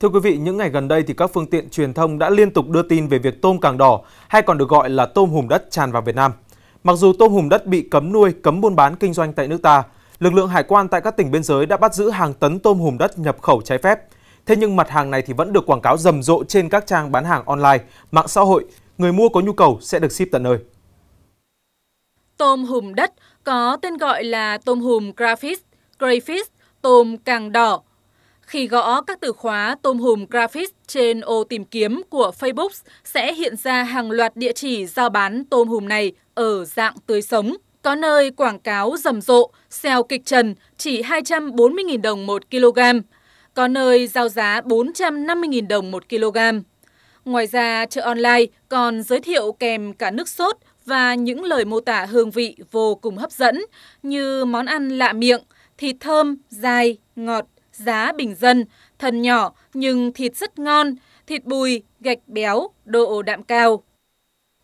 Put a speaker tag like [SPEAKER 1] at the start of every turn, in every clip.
[SPEAKER 1] Thưa quý vị, những ngày gần đây thì các phương tiện truyền thông đã liên tục đưa tin về việc tôm càng đỏ hay còn được gọi là tôm hùm đất tràn vào Việt Nam. Mặc dù tôm hùm đất bị cấm nuôi, cấm buôn bán kinh doanh tại nước ta, lực lượng hải quan tại các tỉnh biên giới đã bắt giữ hàng tấn tôm hùm đất nhập khẩu trái phép. Thế nhưng mặt hàng này thì vẫn được quảng cáo rầm rộ trên các trang bán hàng online, mạng xã hội. Người mua có nhu cầu sẽ được ship tận nơi.
[SPEAKER 2] Tôm hùm đất có tên gọi là tôm hùm grafis, crayfish, tôm càng đỏ, khi gõ các từ khóa tôm hùm graphics trên ô tìm kiếm của Facebook sẽ hiện ra hàng loạt địa chỉ giao bán tôm hùm này ở dạng tươi sống. Có nơi quảng cáo rầm rộ, xeo kịch trần chỉ 240.000 đồng 1 kg, có nơi giao giá 450.000 đồng 1 kg. Ngoài ra, chợ online còn giới thiệu kèm cả nước sốt và những lời mô tả hương vị vô cùng hấp dẫn như món ăn lạ miệng, thịt thơm, dai, ngọt, giá bình dân, thân nhỏ nhưng thịt rất ngon, thịt bùi, gạch béo, độ đạm cao.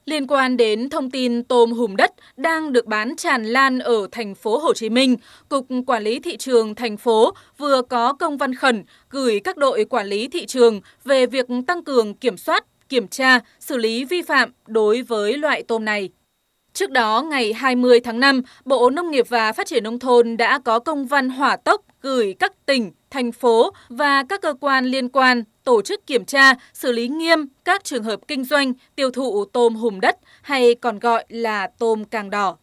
[SPEAKER 2] Liên quan đến thông tin tôm hùm đất đang được bán tràn lan ở thành phố Hồ Chí Minh, Cục Quản lý Thị trường thành phố vừa có công văn khẩn gửi các đội quản lý thị trường về việc tăng cường kiểm soát, kiểm tra, xử lý vi phạm đối với loại tôm này. Trước đó, ngày 20 tháng 5, Bộ Nông nghiệp và Phát triển Nông thôn đã có công văn hỏa tốc gửi các tỉnh, thành phố và các cơ quan liên quan tổ chức kiểm tra, xử lý nghiêm các trường hợp kinh doanh, tiêu thụ tôm hùm đất hay còn gọi là tôm càng đỏ.